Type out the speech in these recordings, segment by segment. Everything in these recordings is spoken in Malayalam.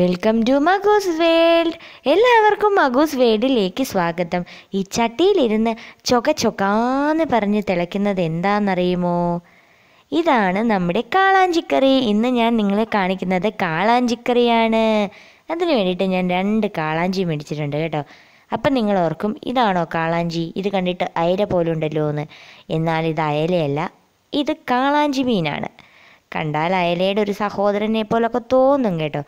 വെൽക്കം ടു മഗൂസ് വേൾഡ് എല്ലാവർക്കും മഗൂസ് വേൾഡിലേക്ക് സ്വാഗതം ഈ ചട്ടിയിലിരുന്ന് ചൊക ചൊക്കാന്ന് പറഞ്ഞ് തിളയ്ക്കുന്നത് എന്താണെന്നറിയുമോ ഇതാണ് നമ്മുടെ കാളാഞ്ചിക്കറി ഇന്ന് ഞാൻ നിങ്ങളെ കാണിക്കുന്നത് കാളാഞ്ചിക്കറിയാണ് അതിന് വേണ്ടിയിട്ട് ഞാൻ രണ്ട് കാളാഞ്ചി മേടിച്ചിട്ടുണ്ട് കേട്ടോ അപ്പം നിങ്ങൾ ഓർക്കും ഇതാണോ കാളാഞ്ചി ഇത് കണ്ടിട്ട് അയല ഉണ്ടല്ലോ എന്ന് എന്നാൽ ഇത് അയലയല്ല ഇത് കാളാഞ്ചി മീനാണ് കണ്ടാൽ അയലയുടെ ഒരു സഹോദരനെ പോലൊക്കെ തോന്നും കേട്ടോ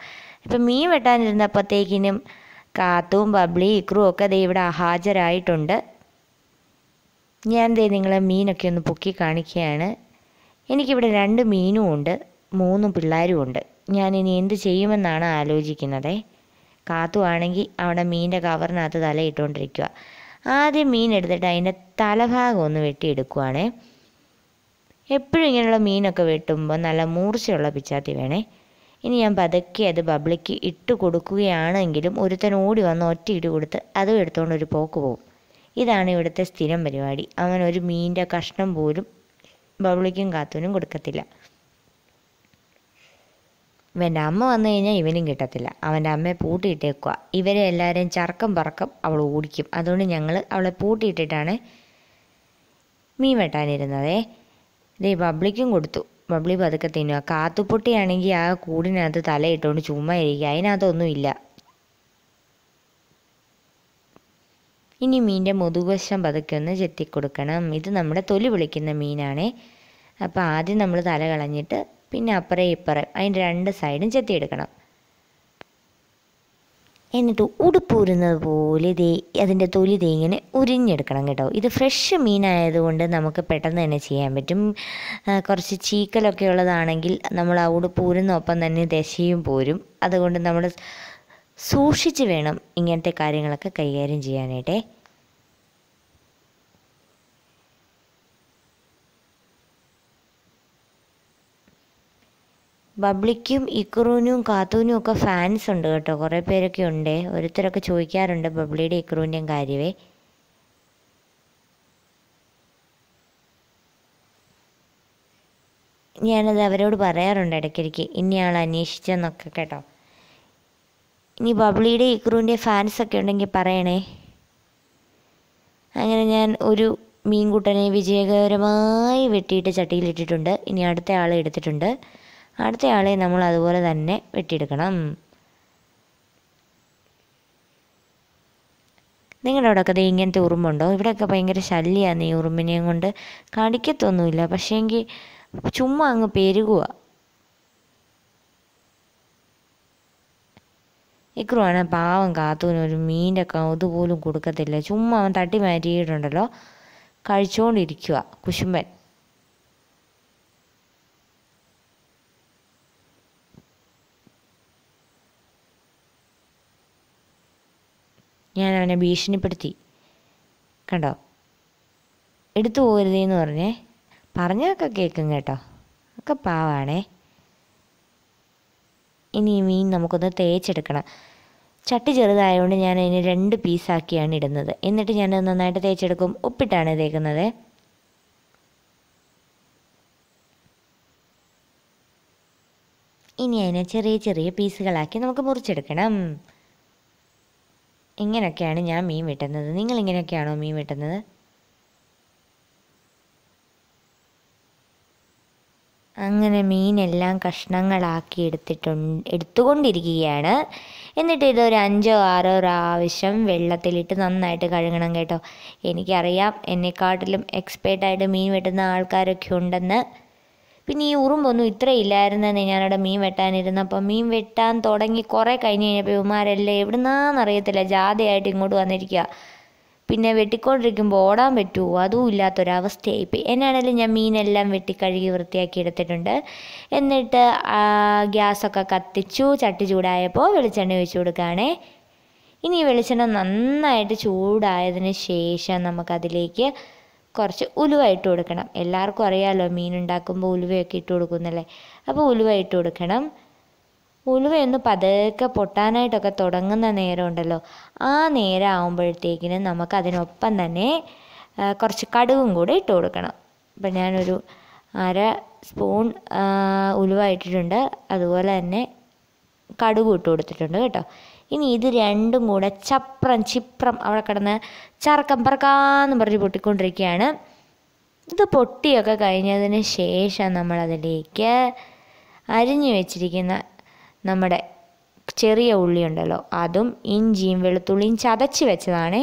ഇപ്പം മീൻ വെട്ടാനിരുന്നപ്പോഴത്തേക്കിനും കാത്തും ബബ്ലി ഇക്രും ഒക്കെ ദേ ഇവിടെ ഹാജരായിട്ടുണ്ട് ഞാൻ ദേ നിങ്ങളെ മീനൊക്കെ ഒന്ന് പൊക്കി കാണിക്കുകയാണ് എനിക്കിവിടെ രണ്ട് മീനും ഉണ്ട് മൂന്നും പിള്ളേരും ഉണ്ട് ഞാൻ ഇനി എന്ത് ചെയ്യുമെന്നാണ് ആലോചിക്കുന്നത് കാത്തു ആണെങ്കിൽ അവിടെ മീനിൻ്റെ കവറിനകത്ത് തലയിട്ടുകൊണ്ടിരിക്കുക ആദ്യം മീൻ എടുത്തിട്ട് അതിൻ്റെ തലഭാഗം ഒന്ന് വെട്ടിയെടുക്കുവാണേ എപ്പോഴും ഇങ്ങനെയുള്ള മീനൊക്കെ വെട്ടുമ്പോൾ നല്ല മൂർച്ചയുള്ള പിച്ചാത്തി വേണേ ഇനി ഞാൻ പതുക്കെ അത് ബബ്ലിക്ക് ഇട്ട് കൊടുക്കുകയാണെങ്കിലും ഒരുത്തൻ ഓടി വന്ന് ഒറ്റ ഇടി കൊടുത്ത് അതും എടുത്തുകൊണ്ട് ഒരു പോക്ക് പോകും ഇതാണ് ഇവിടുത്തെ സ്ഥിരം പരിപാടി അവൻ ഒരു മീനിൻ്റെ കഷ്ണം പോലും ബബ്ലിക്കും കാത്തൂനും കൊടുക്കത്തില്ല ഇവൻ്റെ അമ്മ വന്നു കഴിഞ്ഞാൽ ഇവനും കിട്ടത്തില്ല അവൻ്റെ അമ്മയെ പൂട്ടിയിട്ടേക്കുക ഇവരെ എല്ലാവരെയും ചർക്കം പറക്കം അവൾ ഓടിക്കും അതുകൊണ്ട് ഞങ്ങൾ അവളെ പൂട്ടിയിട്ടിട്ടാണ് മീൻ വെട്ടാനിരുന്നതേ ഇത് പബ്ലിക്കും കൊടുത്തു ബബ്ലി പതുക്കെ തിന്നുക കാത്തുപൊട്ടിയാണെങ്കിൽ ആ കൂടിനകത്ത് തലയിട്ടുകൊണ്ട് ചുമ്മാ ഇരിക്കുക അതിനകത്തൊന്നുമില്ല ഇനി മീൻ്റെ മുതുകുവശം പതുക്കെ ഒന്ന് ചെത്തി കൊടുക്കണം ഇത് നമ്മുടെ തൊലി വിളിക്കുന്ന മീനാണേ അപ്പോൾ ആദ്യം നമ്മൾ തല കളഞ്ഞിട്ട് പിന്നെ അപ്പുറേ ഇപ്പുറേ അതിൻ്റെ രണ്ട് സൈഡും ചെത്തിയെടുക്കണം എന്നിട്ട് ഉടുപ്പൂരുന്നത് പോലെ ദേ അതിൻ്റെ തൊലി ദേ ഇങ്ങനെ ഉരിഞ്ഞെടുക്കണം കേട്ടോ ഇത് ഫ്രഷ് മീനായതുകൊണ്ട് നമുക്ക് പെട്ടെന്ന് തന്നെ ചെയ്യാൻ പറ്റും കുറച്ച് ചീക്കലൊക്കെ ഉള്ളതാണെങ്കിൽ നമ്മൾ ആ ഉടുപ്പൂരുന്നൊപ്പം തന്നെ ദശയും പോരും അതുകൊണ്ട് നമ്മൾ സൂക്ഷിച്ച് വേണം ഇങ്ങനത്തെ കാര്യങ്ങളൊക്കെ കൈകാര്യം ചെയ്യാനായിട്ടേ ബബ്ലിക്കും ഇക്രൂനും കാത്തൂനും ഒക്കെ ഫാൻസ് ഉണ്ട് കേട്ടോ കുറേ പേരൊക്കെ ഉണ്ട് ഓരോരുത്തരൊക്കെ ചോദിക്കാറുണ്ട് ബബ്ലിയുടെ ഇക്രൂൻ്റെയും കാര്യമേ ഞാനത് അവരോട് പറയാറുണ്ട് ഇടയ്ക്കിടയ്ക്ക് ഇനിയാൾ അന്വേഷിച്ചെന്നൊക്കെ കേട്ടോ ഇനി ബബ്ലിയുടെ ഇക്രൂൻ്റെ ഫാൻസൊക്കെ ഉണ്ടെങ്കിൽ പറയണേ അങ്ങനെ ഞാൻ ഒരു മീൻകുട്ടനെ വിജയകരമായി വെട്ടിയിട്ട് ചട്ടിയിലിട്ടിട്ടുണ്ട് ഇനി അടുത്ത ആൾ എടുത്തിട്ടുണ്ട് ആളെ നമ്മൾ അതുപോലെ തന്നെ വെട്ടിയെടുക്കണം നിങ്ങളുടെ അവിടെ ഒക്കെ ഇങ്ങനത്തെ ഉറുമ്പുണ്ടോ ഇവിടെയൊക്കെ ഭയങ്കര ശല്യമാണ് ഈ ഉറുമ്പിനെയും കൊണ്ട് കടിക്കത്തൊന്നുമില്ല പക്ഷേങ്കിൽ ചുമ്മാ അങ്ങ് പെരുകുക ഇക്രുവാണ് പാവം കാത്തുവിന് ഒരു മീൻ്റെ കൗതുപോലും കൊടുക്കത്തില്ല ചുമ്മാ അവൻ തട്ടി മാറ്റിയിട്ടുണ്ടല്ലോ കഴിച്ചുകൊണ്ടിരിക്കുക കുശുമ്പൻ ഞാൻ അവനെ ഭീഷണിപ്പെടുത്തി കണ്ടോ എടുത്തു പോരുതെന്ന് പറഞ്ഞേ പറഞ്ഞൊക്കെ കേൾക്കും കേട്ടോ ഒക്കെ പാവാണേ ഇനി മീൻ നമുക്കൊന്ന് തേച്ചെടുക്കണം ചട്ടി ചെറുതായതുകൊണ്ട് ഞാൻ അതിന് രണ്ട് പീസാക്കിയാണ് ഇടുന്നത് എന്നിട്ട് ഞാൻ നന്നായിട്ട് തേച്ചെടുക്കും ഉപ്പിട്ടാണ് തേക്കുന്നത് ഇനി അതിനെ ചെറിയ ചെറിയ പീസുകളാക്കി നമുക്ക് മുറിച്ചെടുക്കണം ഇങ്ങനെയൊക്കെയാണ് ഞാൻ മീൻ വെട്ടുന്നത് നിങ്ങൾ ഇങ്ങനെയൊക്കെയാണോ മീൻ വെട്ടുന്നത് അങ്ങനെ മീനെല്ലാം കഷ്ണങ്ങളാക്കി എടുത്തിട്ടുണ്ട് എടുത്തുകൊണ്ടിരിക്കുകയാണ് എന്നിട്ട് ഇതൊരു അഞ്ചോ ആറോ പ്രാവശ്യം വെള്ളത്തിലിട്ട് നന്നായിട്ട് കഴുകണം കേട്ടോ എനിക്കറിയാം എന്നെക്കാട്ടിലും എക്സ്പേർട്ടായിട്ട് മീൻ വെട്ടുന്ന ആൾക്കാരൊക്കെ ഉണ്ടെന്ന് പിന്നെ ഈ ഉറുമ്പൊന്നും ഇല്ലായിരുന്നെന്ന് ഞാനവിടെ മീൻ അപ്പം മീൻ വെട്ടാൻ തുടങ്ങി കുറേ കഴിഞ്ഞ് കഴിഞ്ഞപ്പോൾ ഇവന്മാരെല്ലാം എവിടുന്നാണെന്നറിയത്തില്ല ജാഥയായിട്ട് ഇങ്ങോട്ട് വന്നിരിക്കുക പിന്നെ വെട്ടിക്കൊണ്ടിരിക്കുമ്പോൾ ഓടാൻ പറ്റുമോ അതും ഇല്ലാത്തൊരവസ്ഥയായി ഇപ്പം എന്നാണേലും ഞാൻ മീനെല്ലാം വെട്ടി കഴുകി വൃത്തിയാക്കി എടുത്തിട്ടുണ്ട് എന്നിട്ട് ഗ്യാസൊക്കെ കത്തിച്ചു ചട്ടി ചൂടായപ്പോൾ വെളിച്ചെണ്ണ ഒഴിച്ചു കൊടുക്കുകയാണേ ഇനി വെളിച്ചെണ്ണ നന്നായിട്ട് ചൂടായതിന് ശേഷം നമുക്കതിലേക്ക് കുറച്ച് ഉലുവ ഇട്ട് കൊടുക്കണം എല്ലാവർക്കും അറിയാമല്ലോ മീൻ ഉണ്ടാക്കുമ്പോൾ ഉലുവയൊക്കെ ഇട്ട് കൊടുക്കുന്നല്ലേ അപ്പോൾ ഉലുവ ഇട്ട് കൊടുക്കണം ഉലുവയൊന്ന് പതുക്കെ പൊട്ടാനായിട്ടൊക്കെ തുടങ്ങുന്ന നേരമുണ്ടല്ലോ ആ നേരം ആകുമ്പോഴത്തേക്കിന് നമുക്കതിനൊപ്പം തന്നെ കുറച്ച് കടുകും കൂടെ ഇട്ട് കൊടുക്കണം അപ്പം ഞാനൊരു അര സ്പൂൺ ഉലുവ ഇട്ടിട്ടുണ്ട് അതുപോലെ തന്നെ കടുക് ഇട്ട് കൊടുത്തിട്ടുണ്ട് കേട്ടോ ഇനി ഇത് രണ്ടും കൂടെ ചപ്രം ചിപ്രം അവിടെ കിടന്ന് ചറക്കം പറക്കാന്ന് പറഞ്ഞ് പൊട്ടിക്കൊണ്ടിരിക്കുകയാണ് ഇത് പൊട്ടിയൊക്കെ കഴിഞ്ഞതിന് ശേഷം നമ്മളതിലേക്ക് അരിഞ്ഞു വെച്ചിരിക്കുന്ന നമ്മുടെ ചെറിയ ഉള്ളി ഉണ്ടല്ലോ അതും ഇഞ്ചിയും വെളുത്തുള്ളിയും ചതച്ച് വെച്ചതാണേ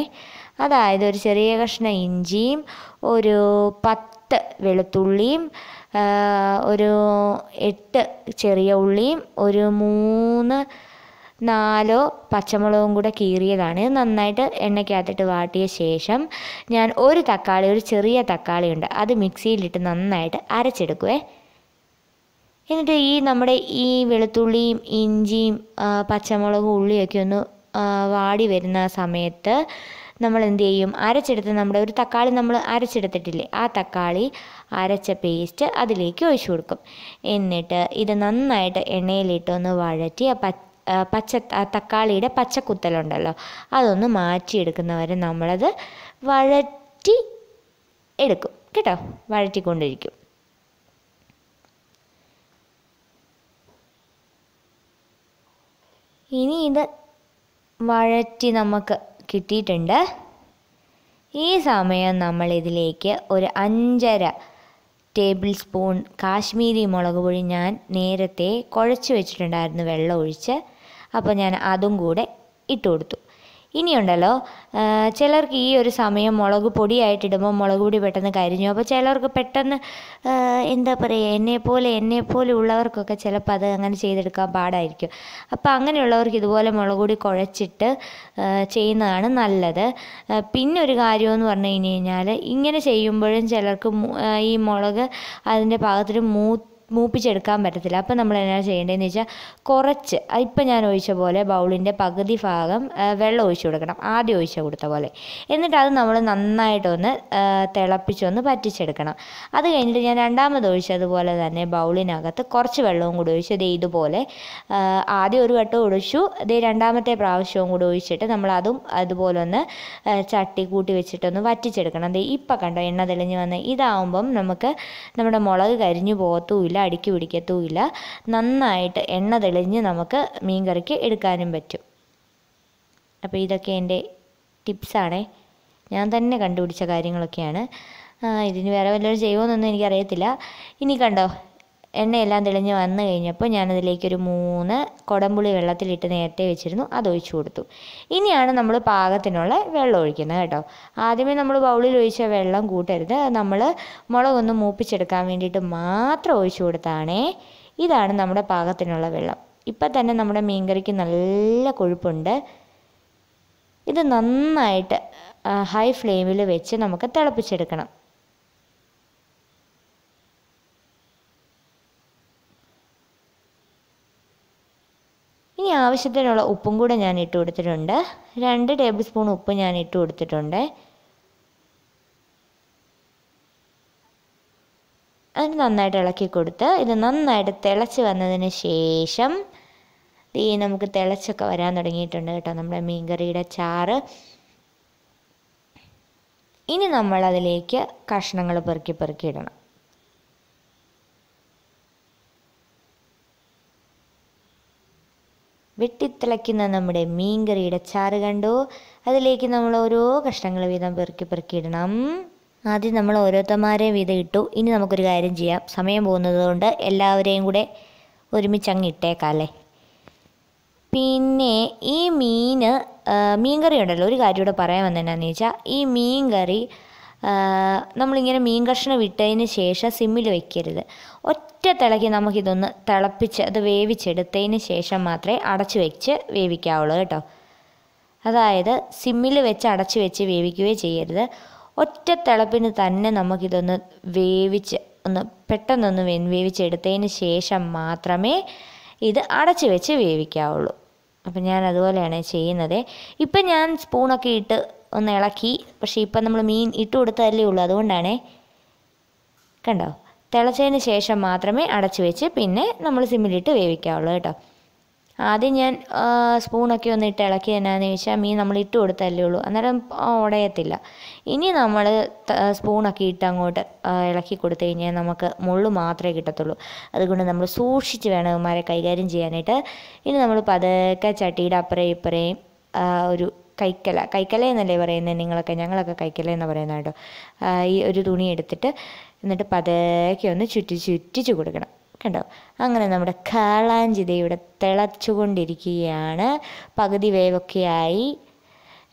അതായത് ഒരു ചെറിയ കഷ്ണം ഇഞ്ചിയും ഒരു പത്ത് വെളുത്തുള്ളിയും ഒരു എട്ട് ചെറിയ ഉള്ളിയും ഒരു മൂന്ന് നാലോ പച്ചമുളകും കൂടെ കീറിയതാണ് നന്നായിട്ട് എണ്ണയ്ക്കകത്തിട്ട് വാട്ടിയ ശേഷം ഞാൻ ഒരു തക്കാളി ഒരു ചെറിയ തക്കാളി ഉണ്ട് അത് മിക്സിയിലിട്ട് നന്നായിട്ട് അരച്ചെടുക്കുവേ എന്നിട്ട് ഈ നമ്മുടെ ഈ വെളുത്തുള്ളിയും ഇഞ്ചിയും പച്ചമുളകും ഉള്ളിയൊക്കെ ഒന്ന് വാടി വരുന്ന സമയത്ത് നമ്മൾ എന്ത് ചെയ്യും അരച്ചെടുത്ത് നമ്മുടെ ഒരു തക്കാളി നമ്മൾ അരച്ചെടുത്തിട്ടില്ലേ ആ തക്കാളി അരച്ച പേസ്റ്റ് അതിലേക്ക് ഒഴിച്ചു കൊടുക്കും എന്നിട്ട് ഇത് നന്നായിട്ട് എണ്ണയിലിട്ടൊന്ന് വഴറ്റി ആ പച്ച പച്ച തക്കാളിയുടെ പച്ചക്കുത്തലുണ്ടല്ലോ അതൊന്ന് മാറ്റിയെടുക്കുന്നവരെ നമ്മളത് വഴറ്റി എടുക്കും കേട്ടോ വഴറ്റിക്കൊണ്ടിരിക്കും ഇനി ഇത് വഴറ്റി നമുക്ക് കിട്ടിയിട്ടുണ്ട് ഈ സമയം നമ്മൾ ഇതിലേക്ക് ഒരു അഞ്ചര ടേബിൾ സ്പൂൺ കാശ്മീരി മുളക് പൊടി ഞാൻ നേരത്തെ കുഴച്ച് വെച്ചിട്ടുണ്ടായിരുന്നു വെള്ളം ഒഴിച്ച് അപ്പോൾ ഞാൻ അതും കൂടെ ഇട്ട് കൊടുത്തു ഇനിയുണ്ടല്ലോ ചിലർക്ക് ഈ ഒരു സമയം മുളക് പൊടിയായിട്ടിടുമ്പോൾ മുളക് പൊടി പെട്ടെന്ന് കരിഞ്ഞു അപ്പോൾ ചിലർക്ക് പെട്ടെന്ന് എന്താ പറയുക എന്നെപ്പോലെ എന്നെപ്പോലെ ഉള്ളവർക്കൊക്കെ ചിലപ്പോൾ അത് അങ്ങനെ ചെയ്തെടുക്കാൻ പാടായിരിക്കും അപ്പോൾ അങ്ങനെയുള്ളവർക്ക് ഇതുപോലെ മുളക് പൊടി കുഴച്ചിട്ട് ചെയ്യുന്നതാണ് നല്ലത് പിന്നെ ഒരു കാര്യമെന്ന് പറഞ്ഞു കഴിഞ്ഞ് കഴിഞ്ഞാൽ ഇങ്ങനെ ചെയ്യുമ്പോഴും ചിലർക്ക് ഈ മുളക് അതിൻ്റെ പാകത്തിൽ മൂത്ത് മൂപ്പിച്ചെടുക്കാൻ പറ്റത്തില്ല അപ്പോൾ നമ്മൾ എന്നാ ചെയ്യേണ്ടതെന്ന് വെച്ചാൽ കുറച്ച് ഇപ്പം ഞാൻ ഒഴിച്ച പോലെ ബൗളിൻ്റെ പകുതി ഭാഗം വെള്ളം ഒഴിച്ചു കൊടുക്കണം ആദ്യം ഒഴിച്ചു കൊടുത്ത പോലെ എന്നിട്ട് അത് നമ്മൾ നന്നായിട്ടൊന്ന് തിളപ്പിച്ചൊന്ന് പറ്റിച്ചെടുക്കണം അത് കഴിഞ്ഞിട്ട് ഞാൻ രണ്ടാമത് ഒഴിച്ചതുപോലെ തന്നെ ബൗളിനകത്ത് കുറച്ച് വെള്ളവും കൂടി ഒഴിച്ചു ദേ ഇതുപോലെ ആദ്യം ഒരു വട്ടം ഒഴിച്ചു ദേ രണ്ടാമത്തെ പ്രാവശ്യവും കൂടി ഒഴിച്ചിട്ട് നമ്മൾ അതും അതുപോലെ ഒന്ന് ചട്ടി കൂട്ടി വെച്ചിട്ടൊന്ന് വറ്റിച്ചെടുക്കണം ദേ ഇപ്പം കണ്ടോ എണ്ണ തെളിഞ്ഞ് വന്ന് ഇതാവുമ്പം നമുക്ക് നമ്മുടെ മുളക് കരിഞ്ഞു പോകത്തുമില്ല പോവില്ല അടുക്കി പിടിക്കത്തുമില്ല നന്നായിട്ട് എണ്ണ തെളിഞ്ഞ് നമുക്ക് മീൻ കറിക്ക് എടുക്കാനും പറ്റും അപ്പോൾ ഇതൊക്കെ എൻ്റെ ടിപ്സാണ് ഞാൻ തന്നെ കണ്ടുപിടിച്ച കാര്യങ്ങളൊക്കെയാണ് ഇതിന് വേറെ വല്ലവരും എന്നൊന്നും എനിക്കറിയത്തില്ല ഇനി കണ്ടോ എണ്ണയെല്ലാം തെളിഞ്ഞ് വന്നു കഴിഞ്ഞപ്പോൾ ഞാനതിലേക്കൊരു മൂന്ന് കുടംപുളി വെള്ളത്തിലിട്ട് നേരത്തെ വെച്ചിരുന്നു അത് ഒഴിച്ചു കൊടുത്തു ഇനിയാണ് നമ്മൾ പാകത്തിനുള്ള വെള്ളം ഒഴിക്കുന്നത് കേട്ടോ ആദ്യമേ നമ്മൾ ബൗളിൽ ഒഴിച്ച വെള്ളം കൂട്ടരുത് നമ്മൾ മുളകൊന്ന് മൂപ്പിച്ചെടുക്കാൻ വേണ്ടിയിട്ട് മാത്രം ഒഴിച്ചു കൊടുത്താണേ ഇതാണ് നമ്മുടെ പാകത്തിനുള്ള വെള്ളം ഇപ്പം തന്നെ നമ്മുടെ മീൻകറിക്ക് നല്ല കൊഴുപ്പുണ്ട് ഇത് നന്നായിട്ട് ഹൈ ഫ്ലെയിമിൽ വെച്ച് നമുക്ക് തിളപ്പിച്ചെടുക്കണം ആവശ്യത്തിനുള്ള ഉപ്പും കൂടെ ഞാൻ ഇട്ട് കൊടുത്തിട്ടുണ്ട് രണ്ട് ടേബിൾ സ്പൂൺ ഉപ്പ് ഞാൻ ഇട്ട് കൊടുത്തിട്ടുണ്ട് അത് നന്നായിട്ട് ഇളക്കി കൊടുത്ത് ഇത് നന്നായിട്ട് തിളച്ച് വന്നതിന് ശേഷം ഈ നമുക്ക് തിളച്ചൊക്കെ വരാൻ തുടങ്ങിയിട്ടുണ്ട് കേട്ടോ നമ്മുടെ മീൻകറിയുടെ ചാറ് ഇനി നമ്മളതിലേക്ക് കഷ്ണങ്ങൾ പെറുക്കി പെറുക്കി ഇടണം വെട്ടിത്തിളയ്ക്കുന്ന നമ്മുടെ മീൻകറിയുടെ ചാറ് കണ്ടു അതിലേക്ക് നമ്മൾ ഓരോ കഷ്ണങ്ങൾ വീതം പെറുക്കി ഇടണം ആദ്യം നമ്മൾ ഓരോരുത്തന്മാരെ വീതം ഇട്ടു ഇനി നമുക്കൊരു കാര്യം ചെയ്യാം സമയം പോകുന്നത് കൊണ്ട് എല്ലാവരെയും കൂടെ ഒരുമിച്ച് അങ്ങ് ഇട്ടേക്കാല്ലേ പിന്നെ ഈ മീന് മീൻകറി ഉണ്ടല്ലോ ഒരു കാര്യം കൂടെ പറയാൻ വന്നതെന്നാന്ന് ചോദിച്ചാൽ ഈ മീൻകറി നമ്മളിങ്ങനെ മീൻ കഷ്ണം ഇട്ടതിന് ശേഷം സിമ്മിൽ വയ്ക്കരുത് ഒറ്റ തിളക്കി നമുക്കിതൊന്ന് തിളപ്പിച്ച് അത് വേവിച്ചെടുത്തതിന് ശേഷം മാത്രമേ അടച്ചു വെച്ച് വേവിക്കാവുള്ളൂ കേട്ടോ അതായത് സിമ്മിൽ വെച്ച് അടച്ചു വെച്ച് വേവിക്കുകയോ ചെയ്യരുത് ഒറ്റ തിളപ്പിന് തന്നെ നമുക്കിതൊന്ന് വേവിച്ച് ഒന്ന് പെട്ടെന്നൊന്ന് വേവിച്ചെടുത്തതിന് ശേഷം മാത്രമേ ഇത് അടച്ചു വെച്ച് വേവിക്കാവുള്ളൂ അപ്പം ഞാൻ അതുപോലെയാണ് ചെയ്യുന്നത് ഇപ്പം ഞാൻ സ്പൂണൊക്കെ ഇട്ട് ഒന്ന് ഇളക്കി പക്ഷേ ഇപ്പം നമ്മൾ മീൻ ഇട്ട് കൊടുത്തതല്ലേ ഉള്ളൂ അതുകൊണ്ടാണ് കണ്ടോ തിളച്ചതിന് ശേഷം മാത്രമേ അടച്ചു വെച്ച് പിന്നെ നമ്മൾ സിമ്മിലിട്ട് വേവിക്കാവുള്ളൂ കേട്ടോ ആദ്യം ഞാൻ സ്പൂണൊക്കെ ഒന്ന് ഇട്ട് ഇളക്കി എന്നാന്ന് ചോദിച്ചാൽ മീൻ നമ്മൾ ഇട്ട് കൊടുത്തല്ലേ ഉള്ളൂ അന്നേരം ഉടയത്തില്ല ഇനി നമ്മൾ സ്പൂണൊക്കെ ഇട്ട് അങ്ങോട്ട് ഇളക്കി കൊടുത്തു കഴിഞ്ഞാൽ നമുക്ക് മുള്ളു മാത്രമേ കിട്ടത്തുള്ളൂ അതുകൊണ്ട് നമ്മൾ സൂക്ഷിച്ച് വേണം ഇവന്മാരെ കൈകാര്യം ചെയ്യാനായിട്ട് ഇനി നമ്മൾ പതുക്കെ ചട്ടിയുടെ അപ്പുറം ഇപ്പുറയും ഒരു കൈക്കല കൈക്കല എന്നല്ലേ പറയുന്നത് നിങ്ങളൊക്കെ ഞങ്ങളൊക്കെ കൈക്കല എന്ന് പറയുന്നത് കേട്ടോ ഈ ഒരു തുണി എടുത്തിട്ട് എന്നിട്ട് പതേക്കെ ഒന്ന് ചുറ്റി ചുറ്റിച്ചു കൊടുക്കണം കണ്ടോ അങ്ങനെ നമ്മുടെ കാളാഞ്ചി ഇവിടെ തിളച്ചുകൊണ്ടിരിക്കുകയാണ് പകുതി വേവൊക്കെ ആയി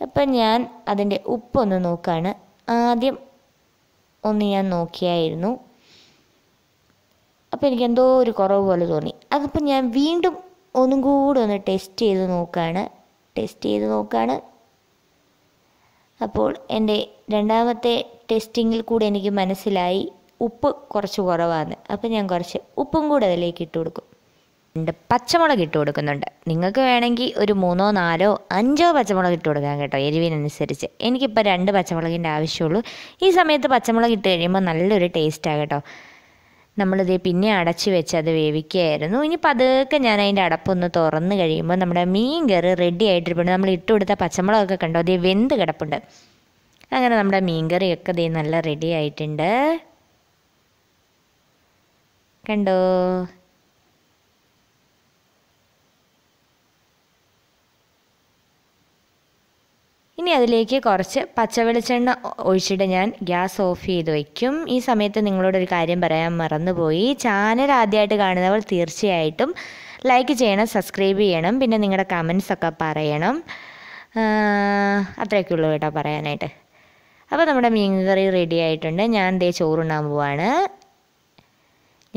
അപ്പം ഞാൻ അതിൻ്റെ ഉപ്പൊന്ന് നോക്കുകയാണ് ആദ്യം ഒന്ന് ഞാൻ നോക്കിയായിരുന്നു അപ്പോൾ എനിക്ക് എന്തോ ഒരു കുറവ് പോലെ തോന്നി അതിപ്പം ഞാൻ വീണ്ടും ഒന്നും കൂടെ ഒന്ന് ടെസ്റ്റ് ചെയ്ത് നോക്കുകയാണ് ടെസ്റ്റ് ചെയ്ത് നോക്കുകയാണ് അപ്പോൾ എൻ്റെ രണ്ടാമത്തെ ടെസ്റ്റിങ്ങിൽ കൂടെ എനിക്ക് മനസ്സിലായി ഉപ്പ് കുറച്ച് കുറവാണ് അപ്പോൾ ഞാൻ കുറച്ച് ഉപ്പും കൂടെ അതിലേക്ക് ഇട്ട് കൊടുക്കും രണ്ട് പച്ചമുളക് ഇട്ട് കൊടുക്കുന്നുണ്ട് നിങ്ങൾക്ക് വേണമെങ്കിൽ ഒരു മൂന്നോ നാലോ അഞ്ചോ പച്ചമുളക് ഇട്ട് കൊടുക്കാം കേട്ടോ എരിവിനനുസരിച്ച് എനിക്കിപ്പോൾ രണ്ട് പച്ചമുളകിൻ്റെ ആവശ്യമുള്ളൂ ഈ സമയത്ത് പച്ചമുളക് ഇട്ട് കഴിയുമ്പോൾ നല്ലൊരു ടേസ്റ്റാണ് കേട്ടോ നമ്മളിത് പിന്നെ അടച്ചു വെച്ച് അത് വേവിക്കുകയായിരുന്നു ഇനി പതുക്കെ ഞാൻ അതിൻ്റെ അടപ്പൊന്ന് തുറന്ന് കഴിയുമ്പോൾ നമ്മുടെ മീൻ കറി റെഡി ആയിട്ടിരിപ്പുണ്ട് നമ്മൾ ഇട്ട് കൊടുത്ത പച്ചമുളകൊക്കെ കണ്ടോ അതേ വെന്ത് കിടപ്പുണ്ട് അങ്ങനെ നമ്മുടെ മീൻ കറിയൊക്കെ ദേ നല്ല റെഡി ആയിട്ടുണ്ട് കണ്ടോ ഇനി അതിലേക്ക് കുറച്ച് പച്ചവെളിച്ചെണ്ണ ഒഴിച്ചിട്ട് ഞാൻ ഗ്യാസ് ഓഫ് ചെയ്ത് വയ്ക്കും ഈ സമയത്ത് നിങ്ങളോടൊരു കാര്യം പറയാൻ മറന്നുപോയി ചാനൽ ആദ്യമായിട്ട് കാണുന്നവർ തീർച്ചയായിട്ടും ലൈക്ക് ചെയ്യണം സബ്സ്ക്രൈബ് ചെയ്യണം പിന്നെ നിങ്ങളുടെ കമൻസൊക്കെ ഒക്കെ പറയണം അത്രയൊക്കെ ഉള്ളൂ കേട്ടോ പറയാനായിട്ട് അപ്പോൾ നമ്മുടെ മീൻ കറി റെഡി ആയിട്ടുണ്ട് ഞാൻ ദേ ചോറുണ്ണാൻ പോവാണ്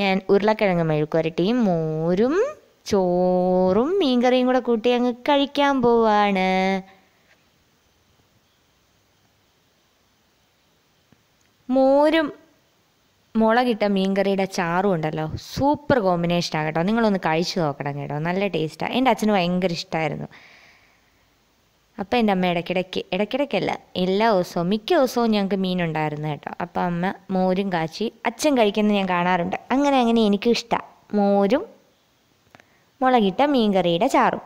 ഞാൻ ഉരുളക്കിഴങ്ങ് മെഴുക്കുരട്ടിയും മോരും ചോറും മീൻ കറിയും കൂടെ കൂട്ടി അങ്ങ് കഴിക്കാൻ പോവാണ് മോരും മുളകിട്ട മീൻകറിയുടെ ചാറും ഉണ്ടല്ലോ സൂപ്പർ കോമ്പിനേഷൻ ആകട്ടോ നിങ്ങളൊന്ന് കഴിച്ചു നോക്കണം കേട്ടോ നല്ല ടേസ്റ്റാണ് എൻ്റെ അച്ഛന് ഭയങ്കര ഇഷ്ടമായിരുന്നു അപ്പം എൻ്റെ അമ്മ ഇടയ്ക്കിടയ്ക്ക് ഇടയ്ക്കിടയ്ക്കല്ല എല്ലാ ദിവസവും മിക്ക ദിവസവും ഞങ്ങൾക്ക് മീനുണ്ടായിരുന്നു കേട്ടോ അപ്പം അമ്മ മോരും കാച്ചി അച്ഛൻ കഴിക്കുന്നത് ഞാൻ കാണാറുണ്ട് അങ്ങനെ അങ്ങനെ എനിക്കും ഇഷ്ടമാണ് മോരും മുളകിട്ട മീൻകറിയുടെ ചാറും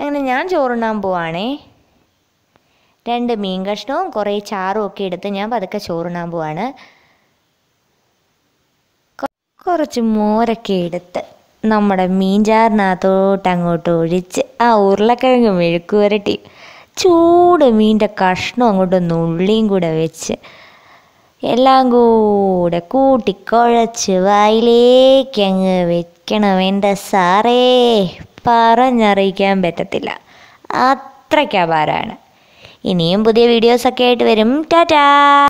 അങ്ങനെ ഞാൻ ചോറുണ്ണാൻ പോവാണേ രണ്ട് മീൻ കഷ്ണവും കുറേ ചാറും ഒക്കെ എടുത്ത് ഞാൻ പതുക്കെ ചോറുണ്ണാൻ പോവാണ് കുറച്ച് മോരൊക്കെ എടുത്ത് നമ്മുടെ മീൻചാറിനകത്തോട്ട് അങ്ങോട്ട് ഒഴിച്ച് ആ ഉരുളക്കിഴങ്ങ് മെഴുക്ക് വരട്ടി ചൂട് മീൻ്റെ കഷ്ണം അങ്ങോട്ട് നുള്ളിയും കൂടെ വെച്ച് എല്ലാം കൂടെ കൂട്ടി കുഴച്ച് വായിലേക്ക് അങ്ങ് വെക്കണം എൻ്റെ സാറേ പറഞ്ഞറിയിക്കാൻ പറ്റത്തില്ല അത്രയ്ക്ക് അപാരാണ് ഇനിയും പുതിയ വീഡിയോസൊക്കെ ആയിട്ട് വരും ടാറ്റാ